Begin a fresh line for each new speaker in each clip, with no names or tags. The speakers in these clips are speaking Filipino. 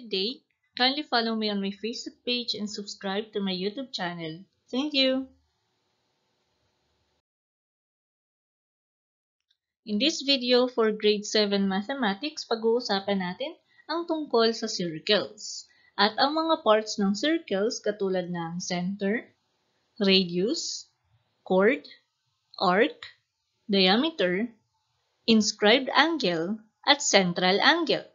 good day. Kindly follow me on my Facebook page and subscribe to my YouTube channel. Thank you. In this video for grade 7 mathematics, pag-uusapan natin ang tungkol sa circles at ang mga parts ng circles katulad ng center, radius, chord, arc, diameter, inscribed angle, at central angle.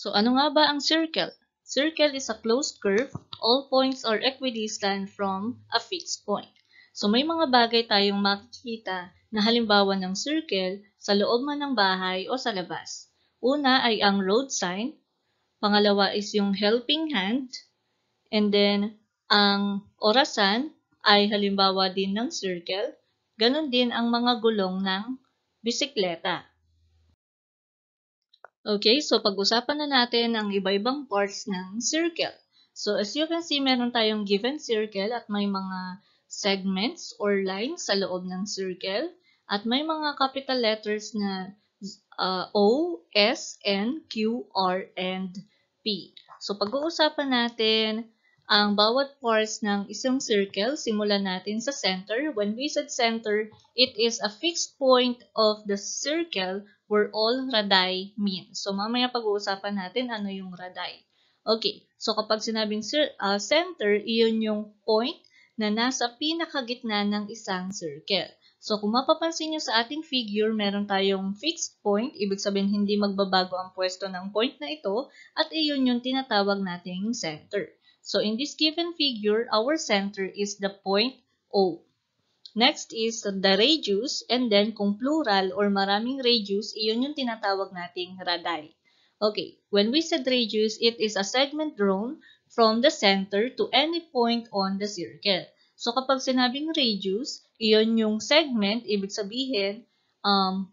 So ano nga ba ang circle? Circle is a closed curve. All points are equidistant from a fixed point. So may mga bagay tayong makikita na halimbawa ng circle sa loob man ng bahay o sa labas. Una ay ang road sign. Pangalawa is yung helping hand. And then, ang orasan ay halimbawa din ng circle. Ganon din ang mga gulong ng bisikleta. Okay, so pag-usapan na natin ang iba-ibang parts ng circle. So as you can see, meron tayong given circle at may mga segments or lines sa loob ng circle. At may mga capital letters na uh, O, S, N, Q, R, and P. So pag-uusapan natin ang bawat force ng isang circle, simulan natin sa center. When we said center, it is a fixed point of the circle where all radii mean. So, mamaya pag-uusapan natin ano yung radii. Okay, so kapag sinabing uh, center, iyon yung point na nasa pinakagitna ng isang circle. So, kung mapapansin nyo sa ating figure, meron tayong fixed point, ibig sabihin hindi magbabago ang pwesto ng point na ito, at iyon yung tinatawag nating center. So in this given figure, our center is the point O. Next is the radius and then kung plural or maraming radius, iyon yung tinatawag nating radii. Okay, when we said radius, it is a segment drawn from the center to any point on the circle. So kapag sinabing radius, iyon yung segment, ibig sabihin, um,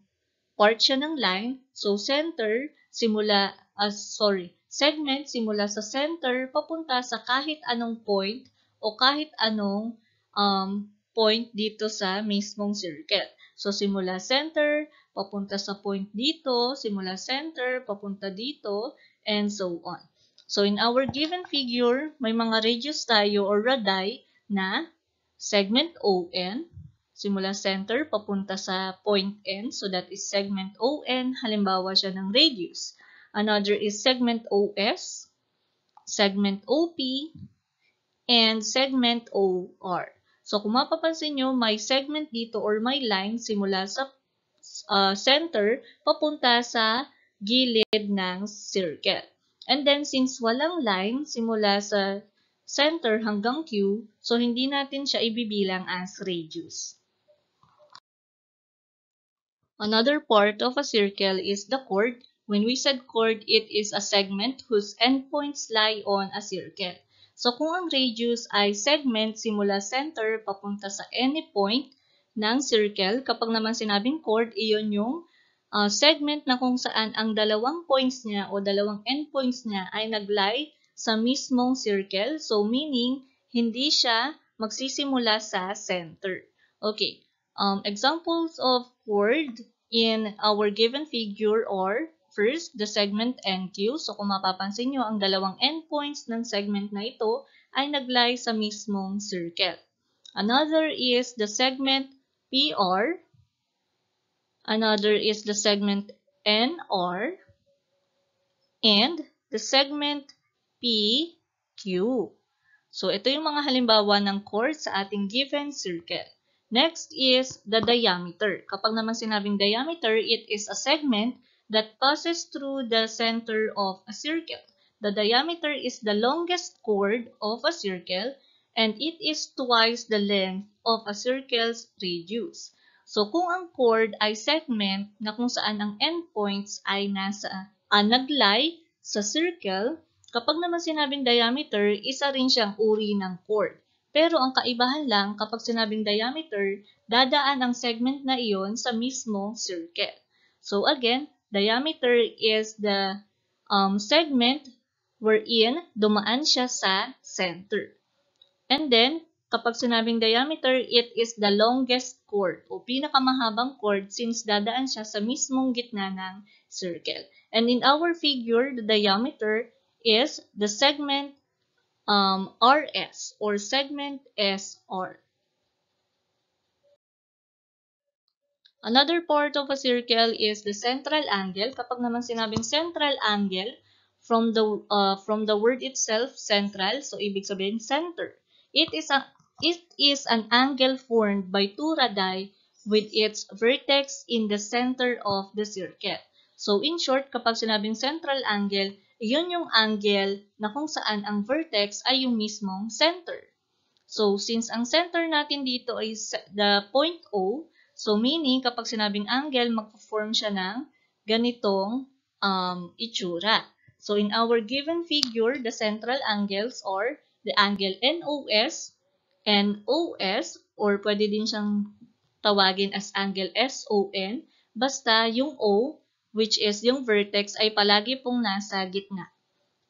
part siya ng line. So center, simula, uh, sorry, segment simula sa center papunta sa kahit anong point o kahit anong um, point dito sa mismong circle. So, simula center, papunta sa point dito, simula center, papunta dito, and so on. So, in our given figure, may mga radius tayo or radii na segment ON, simula center, papunta sa point N, so that is segment ON, halimbawa siya ng radius. Another is segment OS, segment OP, and segment OR. So, kung mapapansin nyo, may segment dito or may line simula sa uh, center papunta sa gilid ng circle. And then, since walang line simula sa center hanggang Q, so hindi natin siya ibibilang as radius. Another part of a circle is the chord When we said chord, it is a segment whose endpoints lie on a circle. So kung ang radius ay segment simula center papunta sa any point ng circle, kapag naman sinabing chord, iyon yung uh, segment na kung saan ang dalawang points niya o dalawang endpoints niya ay naglay sa mismong circle. So meaning, hindi siya magsisimula sa center. Okay, um, examples of chord in our given figure are First, the segment NQ. So kung mapapansin nyo, ang dalawang endpoints ng segment na ito ay naglay sa mismong circle. Another is the segment PR. Another is the segment NR. And the segment PQ. So ito yung mga halimbawa ng chord sa ating given circle. Next is the diameter. Kapag naman sinabing diameter, it is a segment that passes through the center of a circle. The diameter is the longest chord of a circle and it is twice the length of a circle's radius. So kung ang chord ay segment na kung saan ang endpoints ay nasa ah, naglay sa circle, kapag naman sinabing diameter, isa rin siyang uri ng chord. Pero ang kaibahan lang kapag sinabing diameter, dadaan ang segment na iyon sa mismong circle. So again, Diameter is the um, segment wherein dumaan siya sa center. And then, kapag sinabing diameter, it is the longest chord o pinakamahabang chord since dadaan siya sa mismong gitna ng circle. And in our figure, the diameter is the segment um, RS or segment SR. Another part of a circle is the central angle. Kapag naman sinabing central angle, from the, uh, from the word itself, central, so ibig sabihin center. It is, a, it is an angle formed by two radii with its vertex in the center of the circle. So in short, kapag sinabing central angle, yun yung angle na kung saan ang vertex ay yung mismong center. So, since ang center natin dito is the point O, So meaning, kapag sinabing angle, magpo-form siya ng ganitong um, itsura. So in our given figure, the central angles or the angle NOS and OS or pwede din siyang tawagin as angle SON basta yung O which is yung vertex ay palagi pong nasa gitna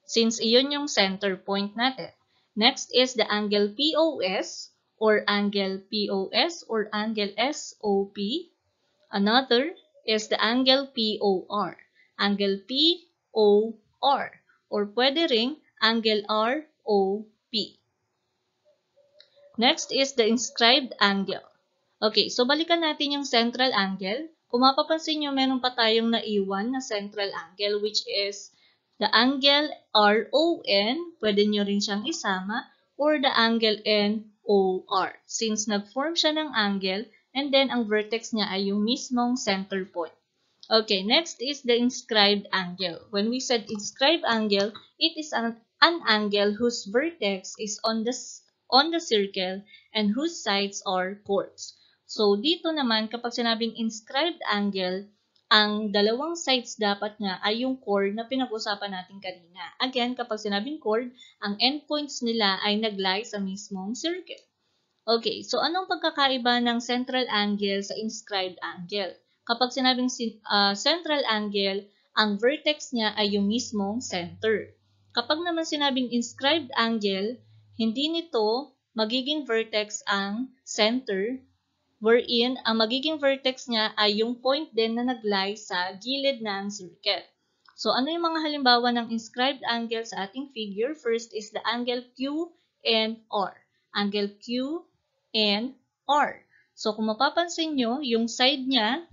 since iyon yung center point natin. Next is the angle POS or angle POS or angle SOP. Another is the angle POR, angle POR, or pwede ring angle ROP. Next is the inscribed angle. Okay, so balikan natin yung central angle. Kung mapapansin nyo, meron pa tayong naiwan na central angle which is the angle RON, pwede nyo rin siyang isama, or the angle N OR since nag-form siya ng angle and then ang vertex niya ay yung mismong center point. Okay, next is the inscribed angle. When we said inscribed angle, it is an, an angle whose vertex is on the, on the circle and whose sides are chords. So, dito naman, kapag sinabing inscribed angle, ang dalawang sides dapat nga ay yung chord na pinag-usapan natin kanina. Again, kapag sinabing chord, ang endpoints nila ay naglie sa mismong circle. Okay, so anong pagkakaiba ng central angle sa inscribed angle? Kapag sinabing uh, central angle, ang vertex niya ay yung mismong center. Kapag naman sinabing inscribed angle, hindi nito magiging vertex ang center wherein ang magiging vertex niya ay yung point din na naglie sa gilid ng circle. So, ano yung mga halimbawa ng inscribed angle sa ating figure? First is the angle Q and R. Angle Q and R. So, kung mapapansin nyo, yung side niya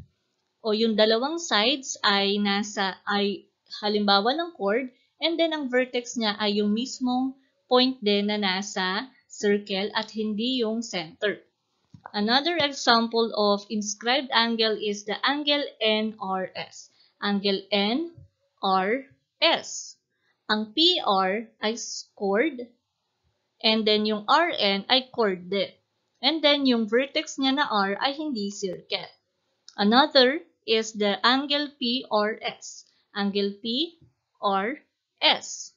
o yung dalawang sides ay nasa ay halimbawa ng chord and then ang vertex niya ay yung mismong point din na nasa circle at hindi yung center. Another example of inscribed angle is the angle NRS. Angle NRS. Ang PR ay chord and then yung RN ay chord din. And then yung vertex niya na R ay hindi circle. Another is the angle PRS. Angle PRS.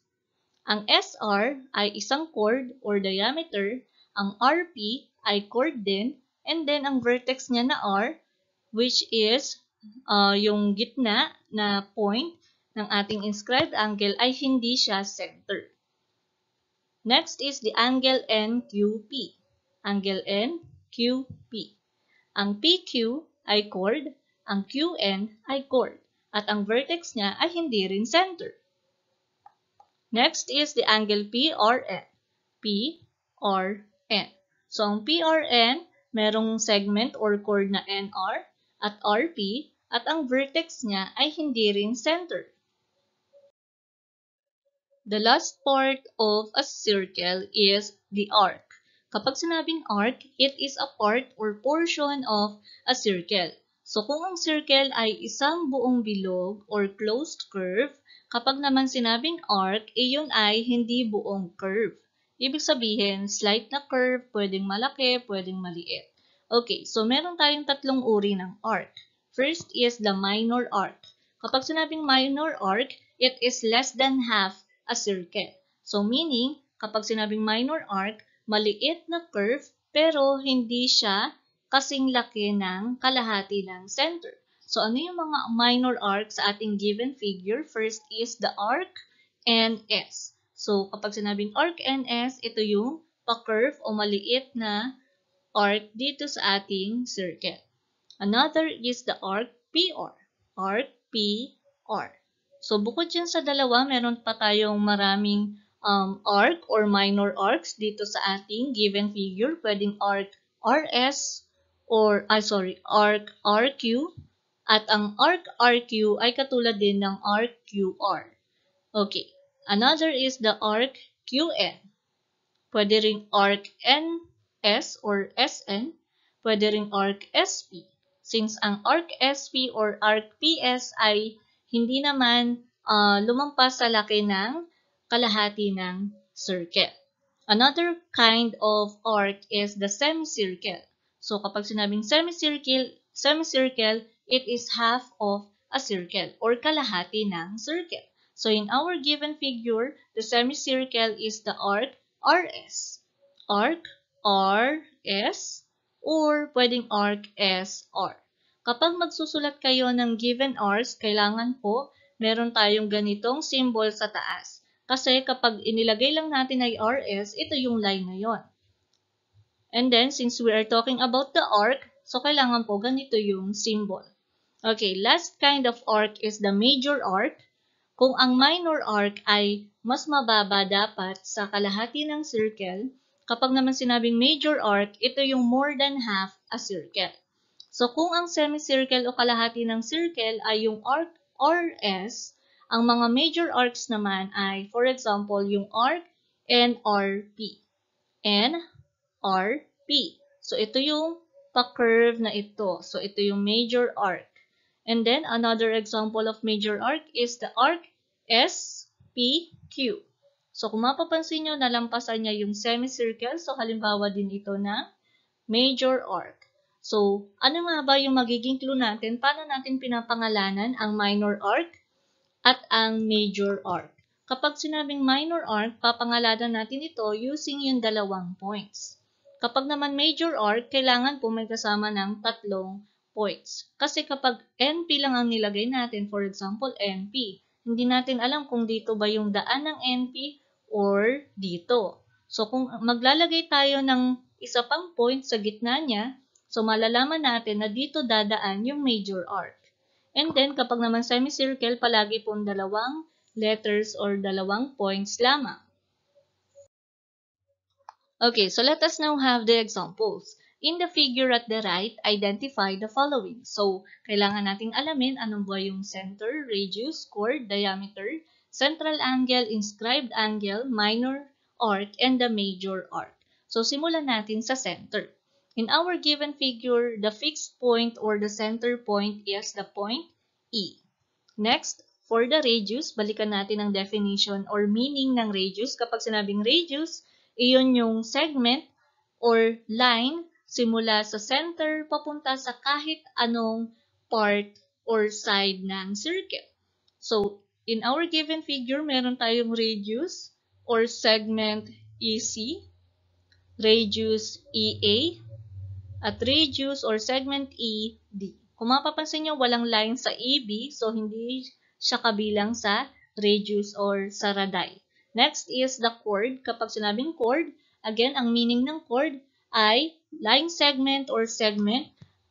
Ang SR ay isang chord or diameter, ang RP ay chord din, And then, ang vertex niya na R, which is uh, yung gitna na point ng ating inscribed angle ay hindi siya center. Next is the angle NQP. Angle NQP. Ang PQ ay chord, ang QN ay chord, at ang vertex niya ay hindi rin center. Next is the angle PRN. PRN. So, ang PRN merong segment or chord na NR at RP at ang vertex niya ay hindi rin center. The last part of a circle is the arc. Kapag sinabing arc, it is a part or portion of a circle. So kung ang circle ay isang buong bilog or closed curve, kapag naman sinabing arc, iyon ay hindi buong curve. Ibig sabihin, slight na curve, pwedeng malaki, pwedeng maliit. Okay, so meron tayong tatlong uri ng arc. First is the minor arc. Kapag sinabing minor arc, it is less than half a circle. So meaning, kapag sinabing minor arc, maliit na curve pero hindi siya kasing laki ng kalahati ng center. So ano yung mga minor arc sa ating given figure? First is the arc and S. So, kapag sinabing arc NS, ito yung pa-curve o maliit na arc dito sa ating circle. Another is the arc PR. Arc PR. So, bukod yan sa dalawa, meron pa tayong maraming um, arc or minor arcs dito sa ating given figure. Pwedeng arc RS or, ah, sorry, arc RQ. At ang arc RQ ay katulad din ng arc QR. Okay. Another is the arc QN. Pwede ring arc NS or SN. Pwede ring arc SP. Since ang arc SP or arc PS ay hindi naman uh, lumampas sa laki ng kalahati ng circle. Another kind of arc is the semicircle. So kapag sinabing semicircle, semicircle, it is half of a circle or kalahati ng circle. So in our given figure, the semicircle is the arc RS. Arc RS or pwedeng arc SR. Kapag magsusulat kayo ng given arcs, kailangan po meron tayong ganitong symbol sa taas. Kasi kapag inilagay lang natin ay RS, ito yung line na yon. And then, since we are talking about the arc, so kailangan po ganito yung symbol. Okay, last kind of arc is the major arc. Kung ang minor arc ay mas mababa dapat sa kalahati ng circle, kapag naman sinabing major arc, ito yung more than half a circle. So kung ang semicircle o kalahati ng circle ay yung arc or ang mga major arcs naman ay, for example, yung arc NRP. NRP. So ito yung pa-curve na ito. So ito yung major arc. And then another example of major arc is the arc SPQ. So kung mapapansin nyo, nalampasan niya yung semicircle. So halimbawa din ito na major arc. So ano nga ba yung magiging clue natin? Paano natin pinapangalanan ang minor arc at ang major arc? Kapag sinabing minor arc, papangalanan natin ito using yung dalawang points. Kapag naman major arc, kailangan po may kasama ng tatlong points. Kasi kapag NP lang ang nilagay natin, for example, NP, hindi natin alam kung dito ba yung daan ng NP or dito. So, kung maglalagay tayo ng isa pang point sa gitna niya, so malalaman natin na dito dadaan yung major arc. And then, kapag naman semicircle, palagi pong dalawang letters or dalawang points lamang. Okay, so let us now have the examples. In the figure at the right, identify the following. So, kailangan nating alamin anong ba yung center, radius, chord, diameter, central angle, inscribed angle, minor arc, and the major arc. So, simulan natin sa center. In our given figure, the fixed point or the center point is the point E. Next, for the radius, balikan natin ang definition or meaning ng radius. Kapag sinabing radius, iyon yung segment or line simula sa center papunta sa kahit anong part or side ng circle. So, in our given figure, meron tayong radius or segment EC, radius EA, at radius or segment ED. Kung mapapansin nyo, walang line sa EB, so hindi siya kabilang sa radius or sa radii. Next is the chord. Kapag sinabing chord, again, ang meaning ng chord ay line segment or segment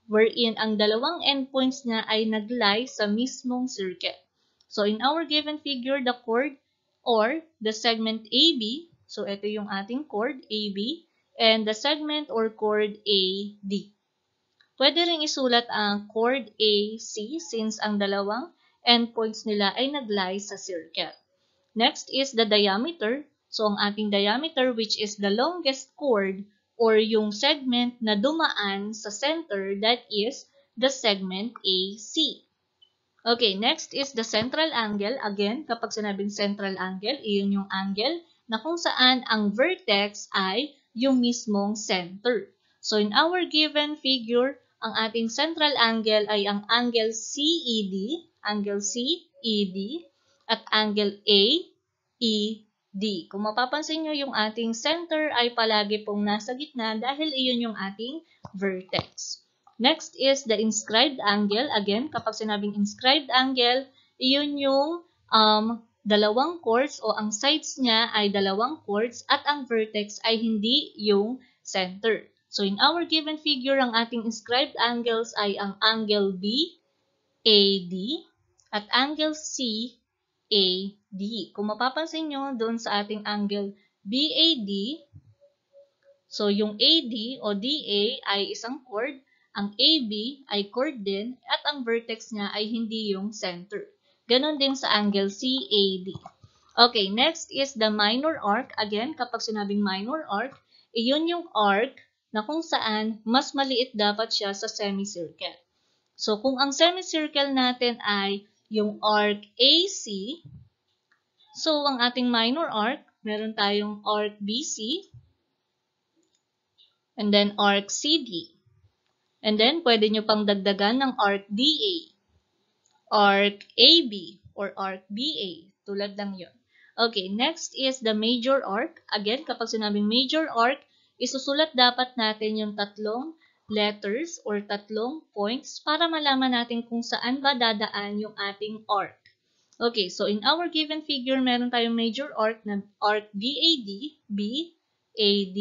wherein ang dalawang endpoints niya ay naglie sa mismong circuit. So in our given figure, the chord or the segment AB, so ito yung ating chord AB, and the segment or chord AD. Pwede rin isulat ang chord AC since ang dalawang endpoints nila ay naglie sa circle. Next is the diameter. So ang ating diameter which is the longest chord or yung segment na dumaan sa center that is the segment AC. Okay, next is the central angle. Again, kapag sinabing central angle, iyon yung angle na kung saan ang vertex ay yung mismong center. So, in our given figure, ang ating central angle ay ang angle CED, angle CED, at angle AED. D. Kung mapapansin nyo, yung ating center ay palagi pong nasa gitna dahil iyon yung ating vertex. Next is the inscribed angle. Again, kapag sinabing inscribed angle, iyon yung um, dalawang chords o ang sides niya ay dalawang chords at ang vertex ay hindi yung center. So in our given figure, ang ating inscribed angles ay ang angle B, AD, at angle C, AD. Kung mapapansin nyo, doon sa ating angle BAD, so yung AD o DA ay isang chord, ang AB ay chord din, at ang vertex niya ay hindi yung center. Ganon din sa angle CAD. Okay, next is the minor arc. Again, kapag sinabing minor arc, iyon yung arc na kung saan mas maliit dapat siya sa semicircle. So, kung ang semicircle natin ay yung arc AC. So, ang ating minor arc, meron tayong arc BC, and then arc CD. And then, pwede nyo pang dagdagan ng arc DA, arc AB, or arc BA. Tulad lang yon. Okay, next is the major arc. Again, kapag sinabing major arc, isusulat dapat natin yung tatlong letters or tatlong points para malaman natin kung saan ba dadaan yung ating arc. Okay, so in our given figure, meron tayong major arc na arc BAD, BAD.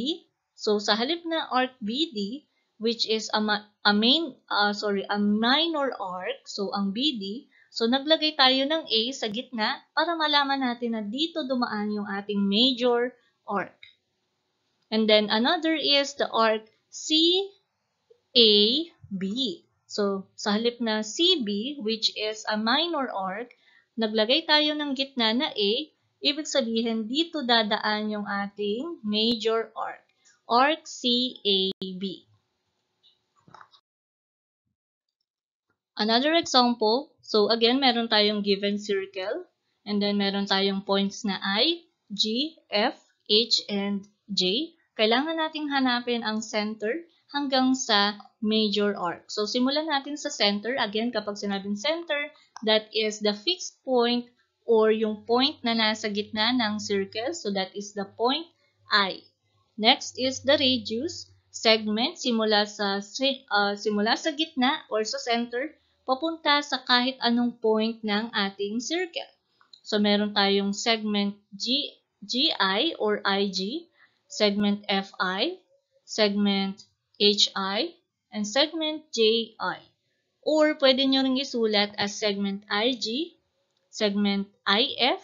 So sa halip na arc BD, which is a, a main, uh, sorry, a minor arc, so ang BD, so naglagay tayo ng A sa gitna para malaman natin na dito dumaan yung ating major arc. And then another is the arc C A, B. So, sa halip na CB, which is a minor arc, naglagay tayo ng gitna na A, ibig sabihin dito dadaan yung ating major arc. Arc CAB. Another example, so again, meron tayong given circle, and then meron tayong points na I, G, F, H, and J. Kailangan nating hanapin ang center hanggang sa major arc. So, simulan natin sa center. Again, kapag sinabing center, that is the fixed point or yung point na nasa gitna ng circle. So, that is the point I. Next is the radius segment simula sa uh, simula sa gitna or sa center papunta sa kahit anong point ng ating circle. So, meron tayong segment G, GI or IG, segment FI, segment HI, and segment JI. Or pwede nyo rin isulat as segment IG, segment IF,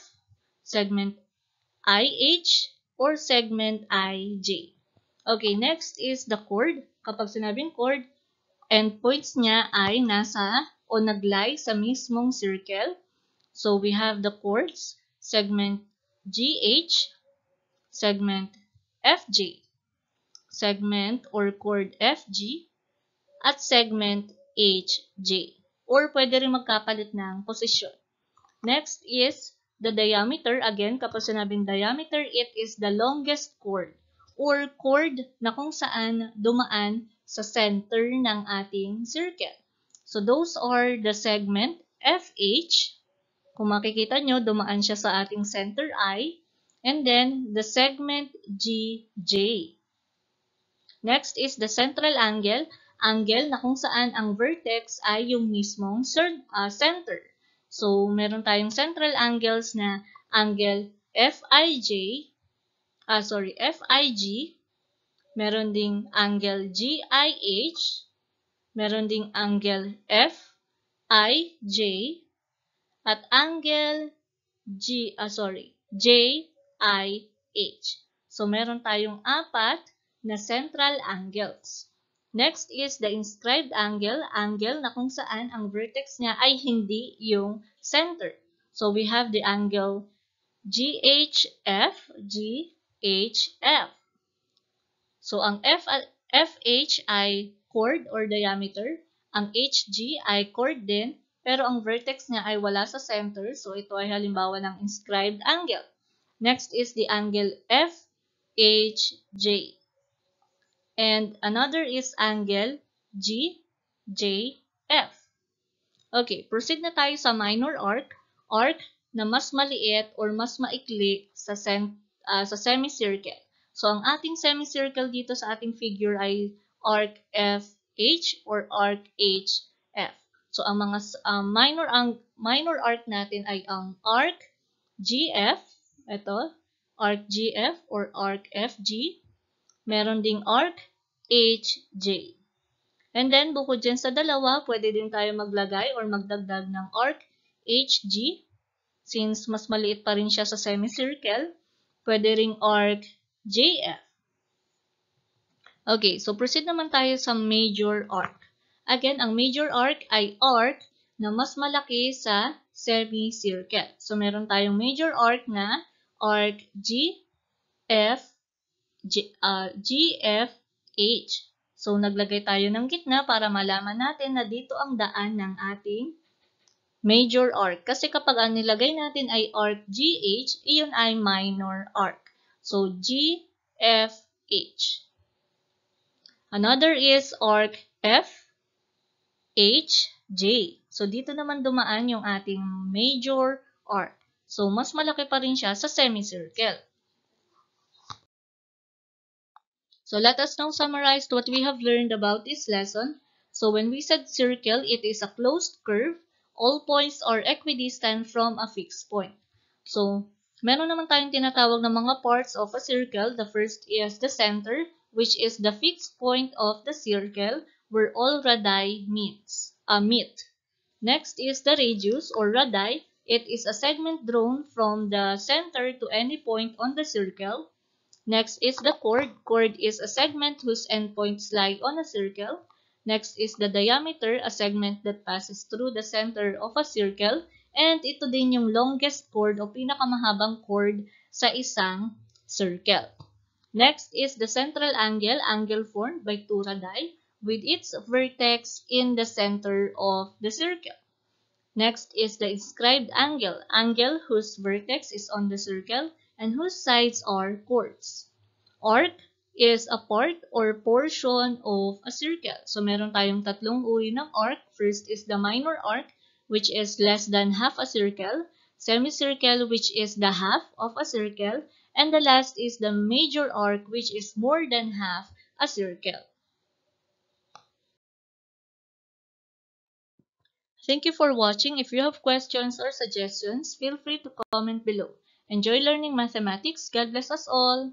segment IH, or segment IJ. Okay, next is the chord. Kapag sinabing chord, endpoints niya ay nasa o naglay sa mismong circle. So we have the chords, segment GH, segment FJ segment or chord FG, at segment HJ. Or pwede rin magkapalit ng posisyon. Next is the diameter. Again, kapag sinabing diameter, it is the longest chord or chord na kung saan dumaan sa center ng ating circle. So, those are the segment FH. Kung makikita nyo, dumaan siya sa ating center I. And then, the segment GJ. Next is the central angle, angle na kung saan ang vertex ay yung mismong ah, center. So, meron tayong central angles na angle Fij, ah sorry, Fig, meron ding angle GIH, meron ding angle FIJ, at angle G, ah sorry, JIH. So, meron tayong apat na central angles. Next is the inscribed angle, angle na kung saan ang vertex niya ay hindi yung center. So we have the angle GHF, GHF. So ang F, FH ay chord or diameter, ang HG ay chord din, pero ang vertex niya ay wala sa center, so ito ay halimbawa ng inscribed angle. Next is the angle FHJ and another is angle GJF. Okay, proceed na tayo sa minor arc, arc na mas maliit or mas maikli sa, sem uh, sa semicircle. So, ang ating semicircle dito sa ating figure ay arc FH or arc HF. So, ang mga uh, minor, ang minor arc natin ay ang arc GF, ito, arc GF or arc FG, Meron ding arc HJ. And then, bukod dyan sa dalawa, pwede din tayo maglagay or magdagdag ng arc HG. Since mas maliit pa rin siya sa semicircle, pwede ring arc JF. Okay, so proceed naman tayo sa major arc. Again, ang major arc ay arc na mas malaki sa semicircle. So, meron tayong major arc na arc GF G, uh, GFH. So, naglagay tayo ng gitna para malaman natin na dito ang daan ng ating major arc. Kasi kapag ang nilagay natin ay arc GH, iyon ay minor arc. So, GFH. Another is arc FHJ. So, dito naman dumaan yung ating major arc. So, mas malaki pa rin siya sa semicircle. So let us now summarize what we have learned about this lesson. So when we said circle, it is a closed curve. All points are equidistant from a fixed point. So meron naman tayong tinatawag ng mga parts of a circle. The first is the center, which is the fixed point of the circle where all radii meets, uh, meet. Next is the radius or radii. It is a segment drawn from the center to any point on the circle. Next is the chord. Chord is a segment whose endpoints lie on a circle. Next is the diameter, a segment that passes through the center of a circle. And ito din yung longest chord o pinakamahabang chord sa isang circle. Next is the central angle, angle formed by two radii with its vertex in the center of the circle. Next is the inscribed angle, angle whose vertex is on the circle and whose sides are chords. Arc is a part or portion of a circle. So meron tayong tatlong uri ng arc. First is the minor arc, which is less than half a circle. Semicircle, which is the half of a circle. And the last is the major arc, which is more than half a circle. Thank you for watching. If you have questions or suggestions, feel free to comment below. Enjoy learning mathematics. God bless us all.